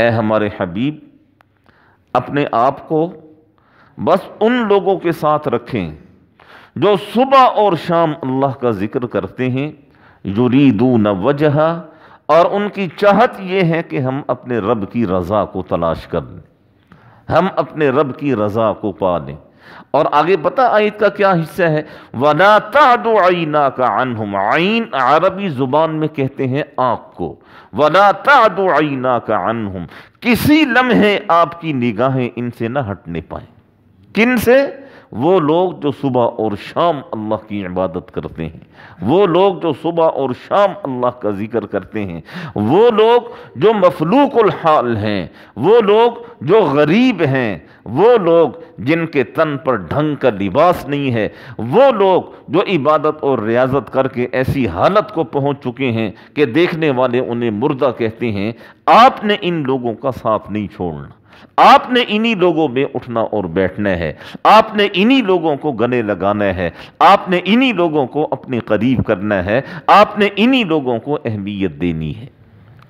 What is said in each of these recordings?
ए हमारे हबीब अपने आप को बस उन लोगों के साथ रखें जो सुबह और शाम अल्लाह का ज़िक्र करते हैं युरीदू न वजह और उनकी चाहत ये है कि हम अपने रब की रज़ा को तलाश कर लें हम अपने रब की रज़ा को पा लें और आगे पता आयत का क्या हिस्सा है वना तहदो आईना का अनहुम आइन अरबी ज़ुबान में कहते हैं आँख को वना तहदो आईना का अनहुम किसी लम्हे आपकी निगाहें इनसे ना हटने पाए किन से वो लोग जो सुबह और शाम अल्लाह की इबादत करते हैं वो लोग जो सुबह और शाम अल्लाह का जिक्र करते हैं वो लोग जो मफलूक हाल हैं वो लोग जो गरीब हैं वो लोग जिनके तन पर ढंग का लिबास नहीं है वो लोग जो इबादत और रियाजत करके ऐसी हालत को पहुंच चुके हैं कि देखने वाले उन्हें मुर्दा कहते हैं आपने इन लोगों का साथ नहीं छोड़ना आपने इन्हीं लोगों में उठना और बैठना है आपने इन्हीं लोगों को गले लगाना है आपने इन्हीं लोगों को अपने करीब करना है आपने इन्हीं लोगों को अहमियत देनी है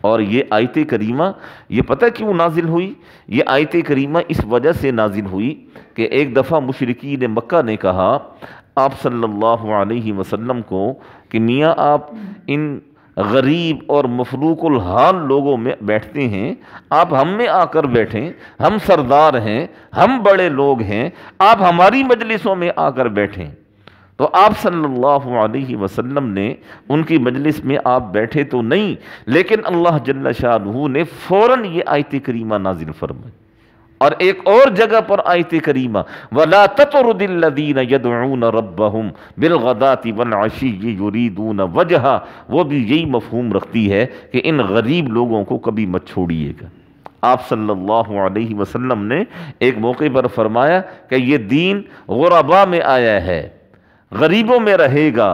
और ये आयत करीमा ये पता क्यों नाजिल हुई ये आयत करीमा इस वजह से नाजिल हुई कि एक दफ़ा मशरकिन मक्का ने कहा आप सल्लल्लाहु अलैहि वसल्लम को कि मियाँ आप इन गरीब और मफलूकुल हाल लोगों में बैठते हैं आप हम में आकर बैठें हम सरदार हैं हम बड़े लोग हैं आप हमारी मजलिसों में आकर बैठें तो आप सल्लल्लाहु अलैहि वसल्लम ने उनकी मजलिस में आप बैठे तो नहीं लेकिन अल्लाह जल्ला शाह ने फ़ौर ये आयत करीमा नाजिल फरमाई और एक और जगह पर आयत करीमा वला ततरदीन यदून रब्बहुम बिलगदाति वनाशी ये युरीदून वो भी यही मफहूम रखती है कि इन गरीब लोगों को कभी मत छोड़िएगा आप सल्लल्लाहु अलैहि वसल्लम ने एक मौके पर फरमाया कि ये दीन गुरबा में आया है गरीबों में रहेगा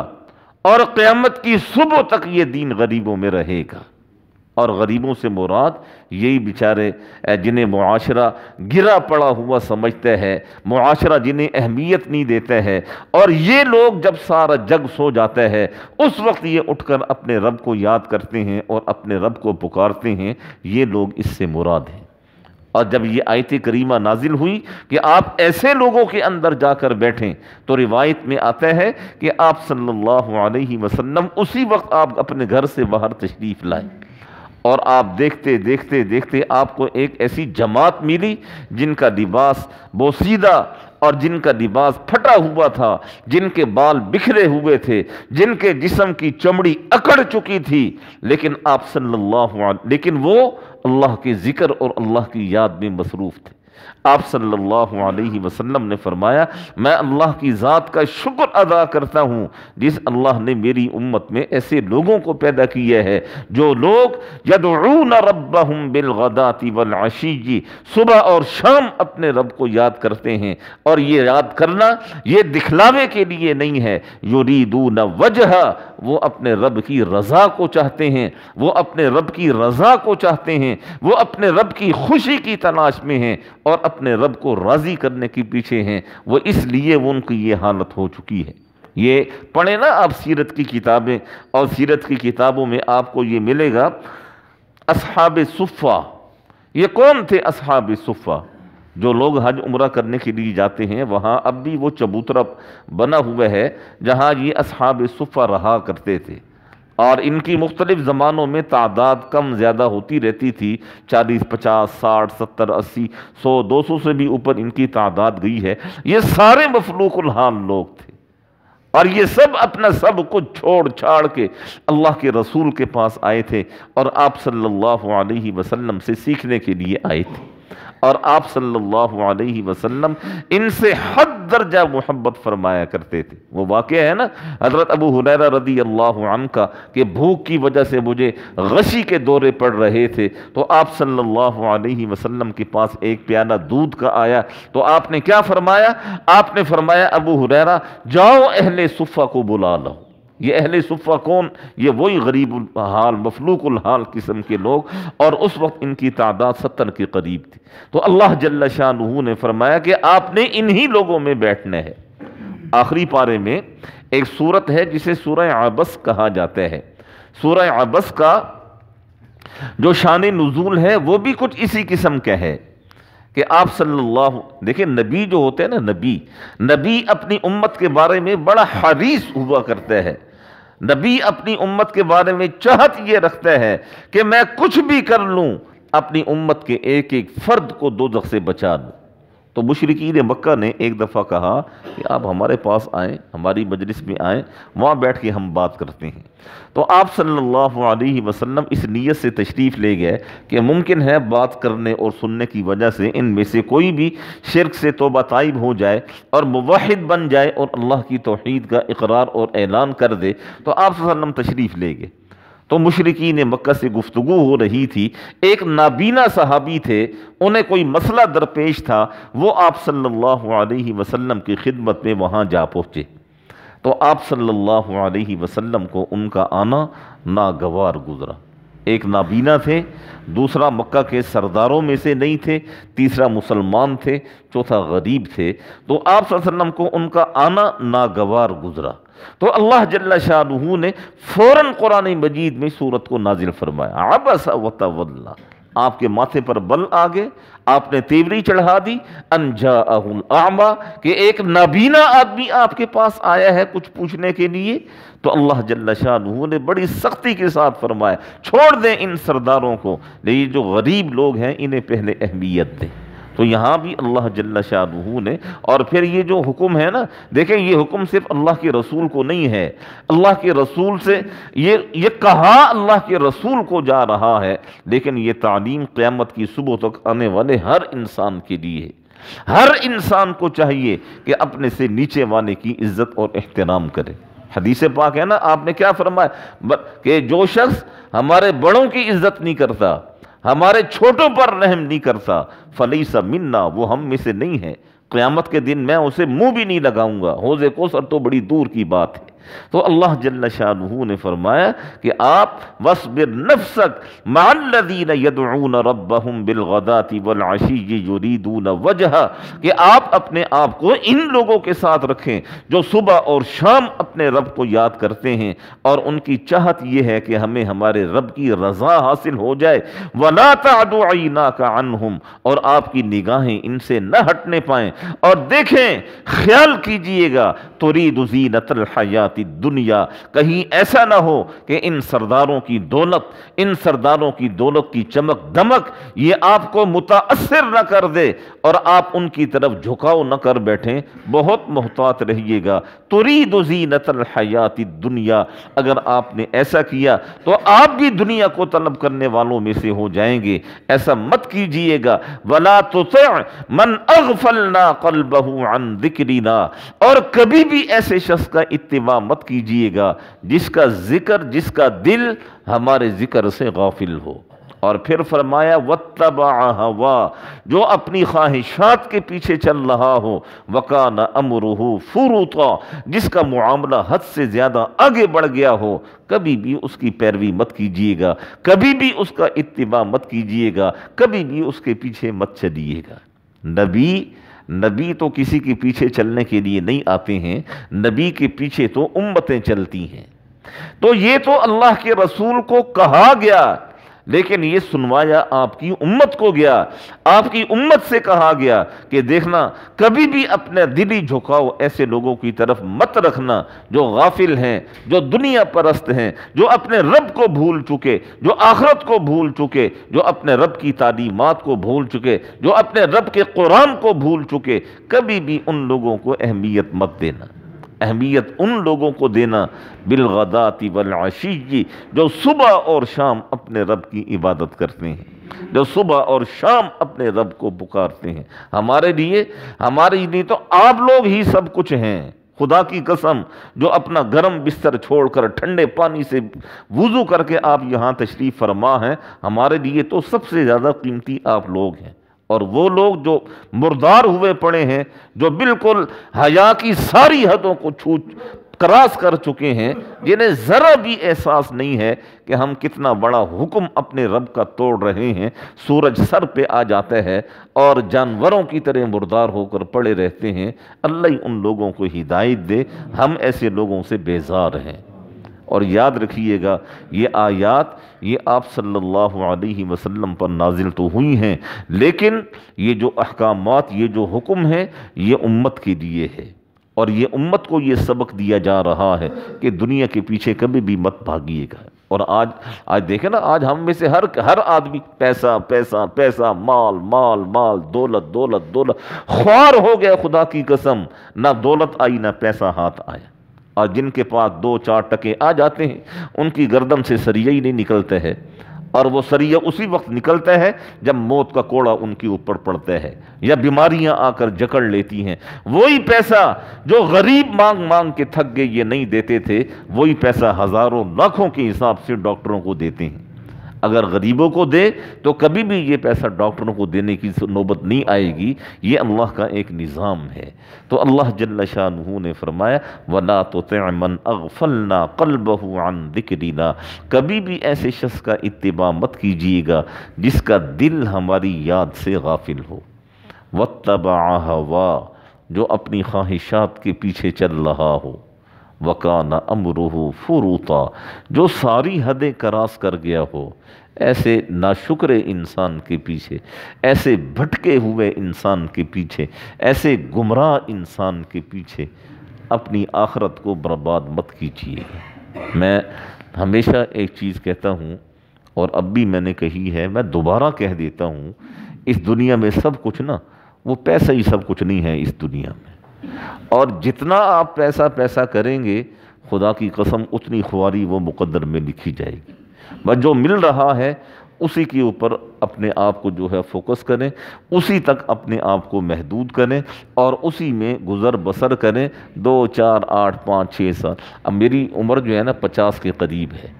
और क़्यामत की सुबह तक ये दीन गरीबों में रहेगा और गरीबों से मुराद यही बेचारे जिन्हें मुआशरा गिरा पड़ा हुआ समझते हैं मुआशरा जिन्हें अहमियत नहीं देते हैं और ये लोग जब सारा जग सो जाते हैं उस वक्त ये उठकर अपने रब को याद करते हैं और अपने रब को पुकारते हैं ये लोग इससे मुराद हैं और जब ये आयत करीमा नाजिल हुई कि आप ऐसे लोगों के अंदर जाकर बैठें तो रिवायत में आता है कि आप सल्लल्लाहु अलैहि वसल्लम उसी वक्त आप अपने घर से बाहर तशरीफ़ लाएंगे और आप देखते देखते देखते आपको एक ऐसी जमात मिली जिनका लिबास बोसीदा और जिनका लिबास फटा हुआ था जिनके बाल बिखरे हुए थे जिनके जिसम की चमड़ी अकड़ चुकी थी लेकिन आप सल्लल्लाहु अलैहि लेकिन वो अल्लाह के ज़िक्र और अल्लाह की याद में मसरूफ़ थे आप सल्लल्लाहु अलैहि वसल्लम ने फरमाया मैं अल्लाह की ज़ात का शुक्र अदा करता हूँ जिस अल्लाह ने मेरी उम्मत में ऐसे लोगों को पैदा किया है जो लोग यदरून रब्बहुम बिलगदाति वलआशी सुबह और शाम अपने रब को याद करते हैं और ये याद करना ये दिखलावे के लिए नहीं है युरीदू न वजह वो अपने रब की रज़ा को चाहते हैं वो अपने रब की रज़ा को चाहते हैं वो अपने रब की खुशी की तलाश में हैं और अपने रब को राज़ी करने के पीछे हैं वो इसलिए वो उनकी ये हालत हो चुकी है ये पढ़े ना आप सीरत की किताबें और सीरत की किताबों में आपको ये मिलेगा असहाब सुफ़ा ये कौन थे असहाब सुफ़ा जो लोग हज उम्र करने के लिए जाते हैं वहाँ अब भी वो चबूतरा बना हुआ है जहाँ ये असहाब सुफ़ा रहा करते थे और इनकी मुख्तलिफ़ ज़मानों में तादाद कम ज़्यादा होती रहती थी चालीस पचास साठ सत्तर अस्सी सौ दो सौ से भी ऊपर इनकी तादाद गई है ये सारे मफलूकुलहाल लोग थे और ये सब अपना सब कुछ छोड़ छाड़ के अल्लाह के रसूल के पास आए थे और आप सल्लल्लाहु अलैहि वसल्लम से सीखने के लिए आए थे और आप सल्लल्लाहु अलैहि वसल्लम इनसे हद दर्जा मोहब्बत फरमाया करते थे वो वाक़ है ना हज़रत अबू हुरैरा रदी अल्लाह का कि भूख की वजह से मुझे गशी के दौरे पड़ रहे थे तो आप सल्लल्लाहु अलैहि वसल्लम के पास एक प्याला दूध का आया तो आपने क्या फरमाया आपने फरमाया अबू हुरैरा जाओ अहले सुफ़ा को बुला लो ये अहल सफ़ा कौन ये वही गरीब हाल मफलूक हाल किस्म के लोग और उस वक्त इनकी तादाद सत्तर के करीब थी तो अल्लाह जल्ला शाह ने फरमाया कि आपने इन्हीं लोगों में बैठना है आखिरी पारे में एक सूरत है जिसे सूरह आबस कहा जाता है सूरह आबस का जो शान नज़ूल है वो भी कुछ इसी किस्म का है कि आप सल्लल्लाहु देखिए नबी जो होते हैं ना नबी नबी अपनी उम्मत के बारे में बड़ा हरीस हुआ करते हैं नबी अपनी उम्मत के बारे में चाहत ये रखते हैं कि मैं कुछ भी कर लूँ अपनी उम्मत के एक एक फ़र्द को दो से बचा लूँ तो मुशरकिन मक्का ने एक दफ़ा कहा कि आप हमारे पास आएँ हमारी मजलिस में आएँ वहाँ बैठ के हम बात करते हैं तो आप सल्लल्लाहु अलैहि वसल्लम इस नीयत से तशरीफ़ ले गए कि मुमकिन है बात करने और सुनने की वजह से इनमें से कोई भी शिरक से तोबा तयब हो जाए और मुवाहिद बन जाए और अल्लाह की तोहद का इकरार और ऐलान कर दे तो आप वसल्लम तशरीफ़ ले गए तो मुशरकी ने मक्का से गुफ्तु हो रही थी एक नाबीना साहबी थे उन्हें कोई मसला दरपेश था वो आप सल्लल्लाहु अलैहि वसल्लम की खिदमत में वहाँ जा पहुँचे तो आप सल्लल्लाहु अलैहि वसल्लम को उनका आना नागवार गुजरा एक नाबीना थे दूसरा मक्का के सरदारों में से नहीं थे तीसरा मुसलमान थे चौथा गरीब थे तो आप वसल्लम को उनका आना नागवार गुजरा तो अल्लाह जल्ला शाह ने फ़ौरन कुरान मजीद में सूरत को नाजिल फरमाया आबस वल्ला आपके माथे पर बल आ गए आपने तेवरी चढ़ा दी अनजा कि एक नबीना आदमी आपके पास आया है कुछ पूछने के लिए तो अल्लाह जल्लाशाह ने बड़ी सख्ती के साथ फरमाया छोड़ दें इन सरदारों को लेकिन जो गरीब लोग हैं इन्हें पहले अहमियत दें तो यहाँ भी अल्लाह जल्ला शाह ने और फिर ये जो हुक्म है ना देखें ये हुक्म सिर्फ अल्लाह के रसूल को नहीं है अल्लाह के रसूल से ये ये कहा अल्लाह के रसूल को जा रहा है लेकिन ये तालीम क़्यामत की सुबह तक आने वाले हर इंसान के लिए हर इंसान को चाहिए कि अपने से नीचे वाले की इज्जत और एहतराम करे हदीस पाक है ना आपने क्या फरमाया कि जो शख्स हमारे बड़ों की इज्जत नहीं करता हमारे छोटों पर रहम नहीं करता फली सा मिन्ना वो हम में से नहीं है क्यामत के दिन मैं उसे मुंह भी नहीं लगाऊंगा होजे कोसर तो बड़ी दूर की बात है तो अल्लाह जल्ल शाह ने फरमाया कि आप वसबिर नफसक मालदीन यदून रबहम बिलगदाती वलाशी युरीदून वजह कि आप अपने आप को इन लोगों के साथ रखें जो सुबह और शाम अपने रब को याद करते हैं और उनकी चाहत यह है कि हमें हमारे रब की रज़ा हासिल हो जाए वला ना का अनहम और आपकी निगाहें इनसे न हटने पाएँ और देखें ख्याल कीजिएगा नतल हयात हयाती दुनिया कहीं ऐसा ना हो कि इन सरदारों की दौलत इन सरदारों की दौलत की चमक दमक ये आपको मुतासर न कर दे और आप उनकी तरफ झुकाव न कर बैठें बहुत मोहतात रहिएगा तुरी दुजी नतल हयाती दुनिया अगर आपने ऐसा किया तो आप भी दुनिया को तलब करने वालों में से हो जाएंगे ऐसा मत कीजिएगा वला तो मन ना कल बहू अन ना और कभी भी ऐसे शख्स का इतवा गुनाह मत कीजिएगा जिसका ज़िक्र जिसका दिल हमारे ज़िक्र से गाफिल हो और फिर फरमाया वतबा जो अपनी ख्वाहिशात के पीछे चल रहा हो वकान अमरहू फुरूता जिसका मामला हद से ज़्यादा आगे बढ़ गया हो कभी भी उसकी पैरवी मत कीजिएगा कभी भी उसका इतबा मत कीजिएगा कभी भी उसके पीछे मत चलिएगा नबी नबी तो किसी के पीछे चलने के लिए नहीं आते हैं नबी के पीछे तो उम्मतें चलती हैं तो ये तो अल्लाह के रसूल को कहा गया लेकिन ये सुनवाया आपकी उम्मत को गया आपकी उम्मत से कहा गया कि देखना कभी भी अपने दिली झुकाओ ऐसे लोगों की तरफ मत रखना जो गाफिल हैं जो दुनिया परस्त हैं जो अपने रब को भूल चुके जो आखरत को भूल चुके जो अपने रब की तालीमत को भूल चुके जो अपने रब के कुरान को भूल चुके कभी भी उन लोगों को अहमियत मत देना अहमियत उन लोगों को देना बिलगदाती वलआशी जो सुबह और शाम अपने रब की इबादत करते हैं जो सुबह और शाम अपने रब को पुकारते हैं हमारे लिए हमारे लिए तो आप लोग ही सब कुछ हैं खुदा की कसम जो अपना गर्म बिस्तर छोड़कर ठंडे पानी से वज़ू करके आप यहाँ तशरीफ़ फरमा हैं हमारे लिए तो सबसे ज़्यादा कीमती आप लोग हैं और वो लोग जो मुर्दार हुए पड़े हैं जो बिल्कुल हया की सारी हदों को छू क्रॉस कर चुके हैं जिन्हें ज़रा भी एहसास नहीं है कि हम कितना बड़ा हुक्म अपने रब का तोड़ रहे हैं सूरज सर पे आ जाता है और जानवरों की तरह मुर्दार होकर पड़े रहते हैं अल्लाह उन लोगों को हिदायत दे हम ऐसे लोगों से बेजार हैं और याद रखिएगा ये आयात ये आप सल्लल्लाहु अलैहि वसल्लम पर नाजिल तो हुई हैं लेकिन ये जो अहकाम ये जो हुक्म है ये उम्मत के लिए है और ये उम्मत को ये सबक दिया जा रहा है कि दुनिया के पीछे कभी भी मत भागिएगा और आज आज देखें ना आज हम में से हर हर आदमी पैसा पैसा पैसा माल माल माल दौलत दौलत दौलत ख्वार हो गया खुदा की कसम ना दौलत आई ना पैसा हाथ आया और जिनके पास दो चार टके आ जाते हैं उनकी गर्दन से सरिया ही नहीं निकलते हैं और वो सरिया उसी वक्त निकलता है जब मौत का कोड़ा उनके ऊपर पड़ता है या बीमारियां आकर जकड़ लेती हैं वही पैसा जो गरीब मांग मांग के थक गए ये नहीं देते थे वही पैसा हज़ारों लाखों के हिसाब से डॉक्टरों को देते हैं अगर गरीबों को दे तो कभी भी ये पैसा डॉक्टरों को देने की नौबत नहीं आएगी ये अल्लाह का एक निज़ाम है तो अल्लाह जल्ला शाह ने फरमाया वला तो तमन अगफलना कल आन दिक्रीना कभी भी ऐसे शख्स का इतबा मत कीजिएगा जिसका दिल हमारी याद से गाफिल हो व तबाह जो अपनी ख्वाहिशात के पीछे चल रहा हो वकान अमरूह फुरूता जो सारी हदें करास कर गया हो ऐसे नाशुक्र इंसान के पीछे ऐसे भटके हुए इंसान के पीछे ऐसे गुमराह इंसान के पीछे अपनी आखरत को बर्बाद मत कीजिए मैं हमेशा एक चीज़ कहता हूँ और अब भी मैंने कही है मैं दोबारा कह देता हूँ इस दुनिया में सब कुछ ना वो पैसा ही सब कुछ नहीं है इस दुनिया में और जितना आप पैसा पैसा करेंगे खुदा की कसम उतनी खुआरी वो मुकद्दर में लिखी जाएगी बस जो मिल रहा है उसी के ऊपर अपने आप को जो है फोकस करें उसी तक अपने आप को महदूद करें और उसी में गुज़र बसर करें दो चार आठ पाँच छः साल अब मेरी उम्र जो है ना पचास के करीब है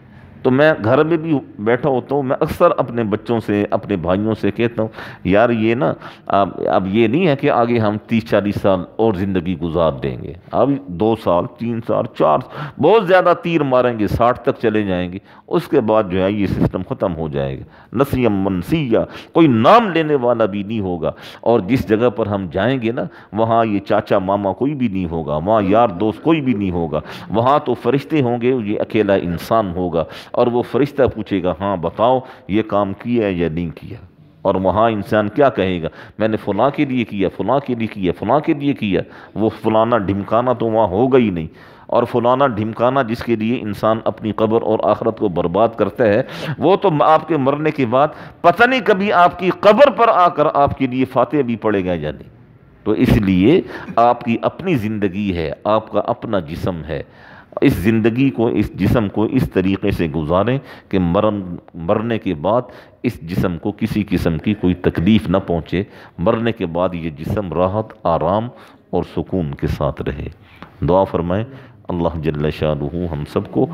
तो मैं घर में भी बैठा होता हूँ मैं अक्सर अपने बच्चों से अपने भाइयों से कहता हूँ यार ये ना अब अब ये नहीं है कि आगे हम तीस चालीस साल और ज़िंदगी गुजार देंगे अब दो साल तीन साल चार बहुत ज़्यादा तीर मारेंगे साठ तक चले जाएंगे उसके बाद जो है ये सिस्टम ख़त्म हो जाएगा नसीम मनसिया कोई नाम लेने वाला भी नहीं होगा और जिस जगह पर हम जाएँगे ना वहाँ ये चाचा मामा कोई भी नहीं होगा वहाँ यार दोस्त कोई भी नहीं होगा वहाँ तो फरिश्ते होंगे ये अकेला इंसान होगा और वो फरिश्ता पूछेगा हाँ बताओ ये काम किया है या नहीं किया और वहाँ इंसान क्या कहेगा मैंने फ़लाँ के लिए किया फ़लाँ के लिए किया फ़लाँ के लिए किया वो फलाना ढिमकाना तो वहाँ होगा ही नहीं और फलाना ढिमकाना जिसके लिए इंसान अपनी कब्र और आखरत को बर्बाद करता है वो तो आपके मरने के बाद पता नहीं कभी आपकी कब्र पर आकर आपके लिए फातह भी पड़ेगा या नहीं तो इसलिए आपकी अपनी ज़िंदगी है आपका अपना जिसम है इस ज़िंदगी को इस जिसम को इस तरीके से गुजारें कि मर मरने के बाद इस जिसम को किसी किस्म की कोई तकलीफ़ ना पहुँचे मरने के बाद ये जिसम राहत आराम और सुकून के साथ रहे दुआ फरमाएँ अल्लाह जल्ल शाह हम सबको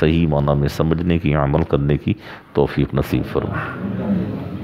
सही माना में समझने की अमल करने की तोफ़ी नसीब फरमाए